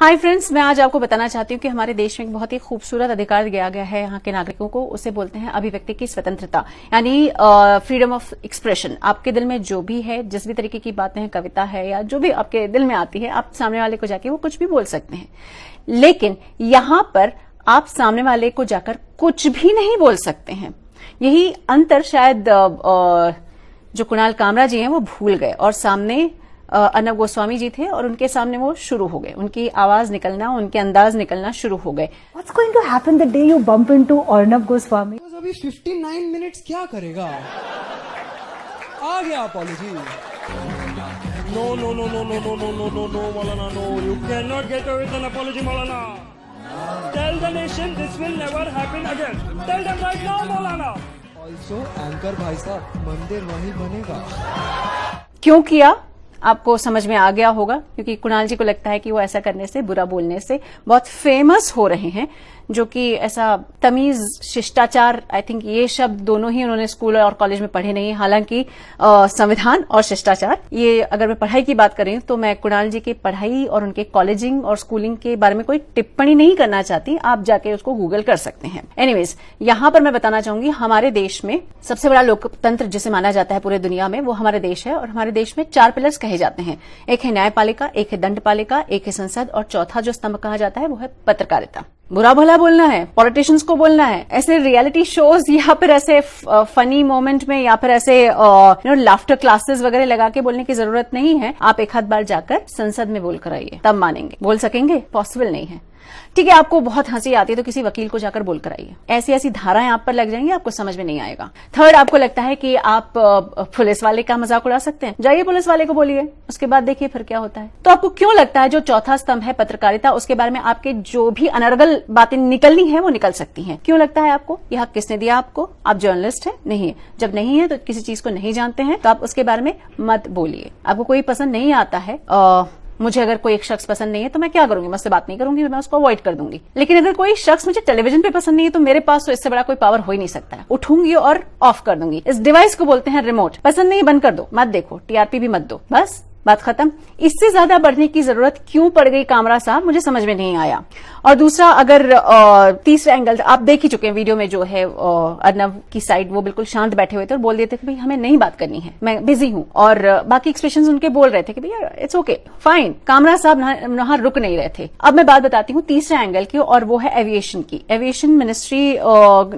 hi friends मैं आज आपको बताना चाहती हूँ कि हमारे देश में एक बहुत ही खूबसूरत अधिकार दिया गया है यहाँ के नागरिकों को उसे बोलते हैं अभिव्यक्ति की स्वतंत्रता यानी फ्रीडम ऑफ एक्सप्रेशन आपके दिल में जो भी है जिस भी तरीके की बातें हैं कविता है या जो भी आपके दिल में आती है आप सामने वाले को जाके वो कुछ भी बोल सकते हैं लेकिन यहां पर आप सामने वाले को जाकर कुछ भी नहीं बोल सकते हैं यही अंतर शायद जो कुणाल कामरा जी हैं वो भूल गए और सामने अनब गोस्वामी जी थे और उनके सामने वो शुरू हो गए उनकी आवाज निकलना उनके अंदाज निकलना शुरू हो गए What's going to happen the क्या करेगा आ गया no no no no no no no no no no Maulana no you can not get away with an apology Maulana tell the nation this will never happen again tell them right now Maulana also anchor भाई साहब मंदिर बनेगा क्यों किया आपको समझ में आ गया होगा क्योंकि कुणाल जी को लगता है कि वो ऐसा करने से बुरा बोलने से बहुत फेमस हो रहे हैं जो कि ऐसा तमीज शिष्टाचार आई थिंक ये शब्द दोनों ही उन्होंने स्कूल और कॉलेज में पढ़े नहीं हालांकि संविधान और शिष्टाचार ये अगर मैं पढ़ाई की बात करें तो मैं कुणाल जी की पढ़ाई और उनके कॉलेजिंग और स्कूलिंग के बारे में कोई टिप्पणी नहीं करना चाहती आप जाके उसको गूगल कर सकते हैं एनीवेज यहां पर मैं बताना चाहूंगी हमारे देश में सबसे बड़ा लोकतंत्र जिसे माना जाता है पूरे दुनिया में वो हमारे देश है और हमारे देश में चार पिलर्स कहे जाते हैं एक है न्यायपालिका एक है दंडपालिका एक है संसद और चौथा जो स्तंभ कहा जाता है वो है पत्रकारिता बुरा भला बोलना है पॉलिटिशियंस को बोलना है ऐसे रियलिटी शोज या फिर ऐसे फनी मोमेंट में या फिर ऐसे यू नो लाफ्टर क्लासेस वगैरह लगा के बोलने की जरूरत नहीं है आप एक हाथ बार जाकर संसद में बोलकर आइए तब मानेंगे बोल सकेंगे पॉसिबल नहीं है ठीक है आपको बहुत हंसी आती है तो किसी वकील को जाकर बोलकर आइए ऐसी ऐसी धाराएं आप पर लग जाएंगी आपको समझ में नहीं आएगा थर्ड आपको लगता है कि आप पुलिस वाले का मजाक उड़ा सकते हैं जाइए पुलिस वाले को बोलिए उसके बाद देखिए फिर क्या होता है तो आपको क्यों लगता है जो चौथा स्तंभ है पत्रकारिता उसके बारे में आपके जो भी अनर्गल बातें निकलनी है वो निकल सकती है क्यों लगता है आपको यह किसने दिया आपको आप जर्नलिस्ट है नहीं है जब नहीं है तो किसी चीज को नहीं जानते हैं तो आप उसके बारे में मत बोलिए आपको कोई पसंद नहीं आता है मुझे अगर कोई एक शख्स पसंद नहीं है तो मैं क्या करूंगी मैं उससे बात नहीं करूंगी मैं उसको अवॉइड कर दूंगी लेकिन अगर कोई शख्स मुझे टेलीविजन पे पसंद नहीं है तो मेरे पास तो इससे बड़ा कोई पावर हो ही नहीं सकता है उठूंगी और ऑफ कर दूंगी इस डिवाइस को बोलते हैं रिमोट पसंद नहीं बंद कर दो मत देखो टीआरपी भी मत दो बस बात खत्म इससे ज्यादा बढ़ने की जरूरत क्यों पड़ गई कामरा साहब मुझे समझ में नहीं आया और दूसरा अगर तीसरा एंगल आप देख ही चुके हैं वीडियो में जो है अर्नब की साइड वो बिल्कुल शांत बैठे हुए थे और बोल देते कि भाई हमें नहीं बात करनी है मैं बिजी हूं और बाकी एक्सप्रेशन उनके बोल रहे थे कि भैया इट्स ओके फाइन कामरा साहब वहां रुक नहीं रहे थे अब मैं बात बताती हूँ तीसरे एंगल की और वो है एविएशन की एविएशन मिनिस्ट्री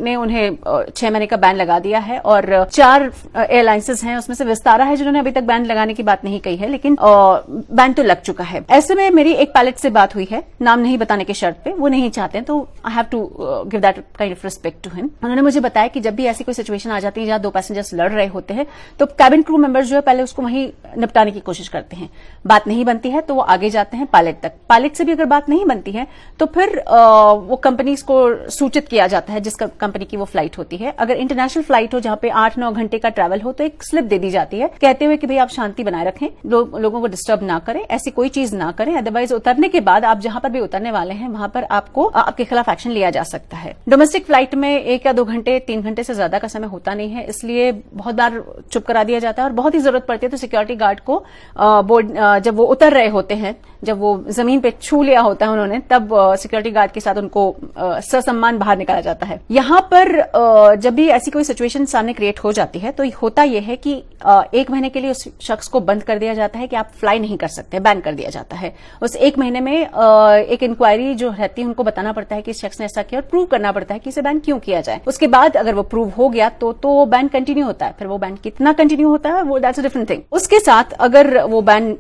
ने उन्हें छह महीने का बैन लगा दिया है और चार एयरलाइंसेज हैं उसमें से विस्तारा है जिन्होंने अभी तक बैन लगाने की बात नहीं कही है लेकिन बैन तो लग चुका है ऐसे में मेरी एक पायलट से बात हुई है नाम नहीं बताने के शर्त पे वो नहीं चाहते तो I have to give that kind of respect to him उन्होंने मुझे बताया कि जब भी ऐसी कोई सिचुएशन आ जाती है जहां दो पैसेंजर्स लड़ रहे होते हैं तो कैबिन क्रू मेंबर्स जो है पहले उसको वहीं निपटाने की कोशिश करते हैं बात नहीं बनती है तो वो आगे जाते हैं पायलट तक पायलट से भी अगर बात नहीं बनती है तो फिर वो कंपनीज को सूचित किया जाता है जिस कंपनी की वो फ्लाइट होती है अगर इंटरनेशनल फ्लाइट हो जहां पे आठ नौ घंटे का ट्रैवल हो तो एक स्लिप दे दी जाती है कहते हुए कि भाई आप शांति बनाए रखें लोगों को डिस्टर्ब ना करें ऐसी कोई चीज ना करें अदरवाइज उतरने के बाद आप जहां पर भी उतरने वाले हैं वहां पर आपको आपके खिलाफ एक्शन लिया जा सकता है डोमेस्टिक फ्लाइट में एक या दो घंटे तीन घंटे से ज्यादा का समय होता नहीं है इसलिए बहुत बार चुप करा दिया जाता है और बहुत ही जरूरत पड़ती है तो सिक्योरिटी गार्ड को बोर्ड जब वो उतर रहे होते हैं जब वो जमीन पे छू लिया होता है उन्होंने तब सिक्योरिटी गार्ड के साथ उनको ससम्मान बाहर निकाला जाता है यहां पर जब भी ऐसी कोई सिचुएशन सामने क्रिएट हो जाती है तो होता यह है कि एक महीने के लिए उस शख्स को बंद कर दिया जाता है जाता है कि आप फ्लाई नहीं कर सकते बैन कर दिया जाता है उस एक महीने में एक इंक्वायरी जो रहती है उनको बताना पड़ता है कि इस शख्स ने ऐसा किया और प्रूव करना पड़ता है कि इसे बैन क्यों किया जाए उसके बाद अगर वो प्रूव हो गया तो तो बैन कंटिन्यू होता है फिर वो बैन कितना कंटिन्यू होता है वो दैट्स डिफरेंट थिंग उसके साथ अगर वो बैन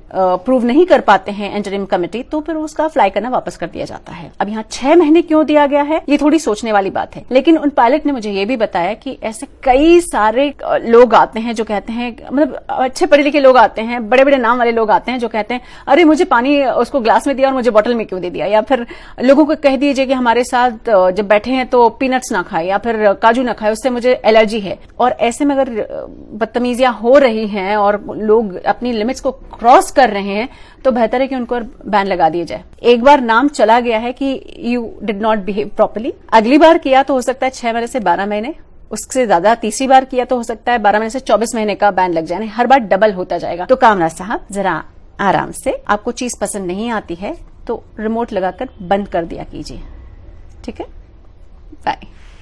प्रूव नहीं कर पाते हैं एंटरिम कमेटी तो फिर उसका फ्लाई करना वापस कर दिया जाता है अब यहाँ छह महीने क्यों दिया गया है ये थोड़ी सोचने वाली बात है लेकिन उन पायलट ने मुझे ये भी बताया कि ऐसे कई सारे लोग आते हैं जो कहते हैं मतलब अच्छे पढ़े लिखे लोग आते हैं बड़े बड़े नाम वाले लोग आते हैं जो कहते हैं अरे मुझे पानी उसको ग्लास में दिया और मुझे बोतल में क्यों दे दिया या फिर लोगों को कह दीजिए कि हमारे साथ जब बैठे हैं तो पीनट्स ना खाए या फिर काजू ना खाए उससे मुझे एलर्जी है और ऐसे में अगर बदतमीजियां हो रही हैं और लोग अपनी लिमिट्स को क्रॉस कर रहे हैं तो बेहतर है कि उनको बैन लगा दिया जाए एक बार नाम चला गया है कि you did not behave properly अगली बार किया तो हो सकता है छह महीने से बारह महीने उससे ज्यादा तीसरी बार किया तो हो सकता है बारह महीने से चौबीस महीने का बैन लग जाए हर बार डबल होता जाएगा तो कामराज साहब जरा आराम से आपको चीज पसंद नहीं आती है तो रिमोट लगाकर बंद कर दिया कीजिए ठीक है बाय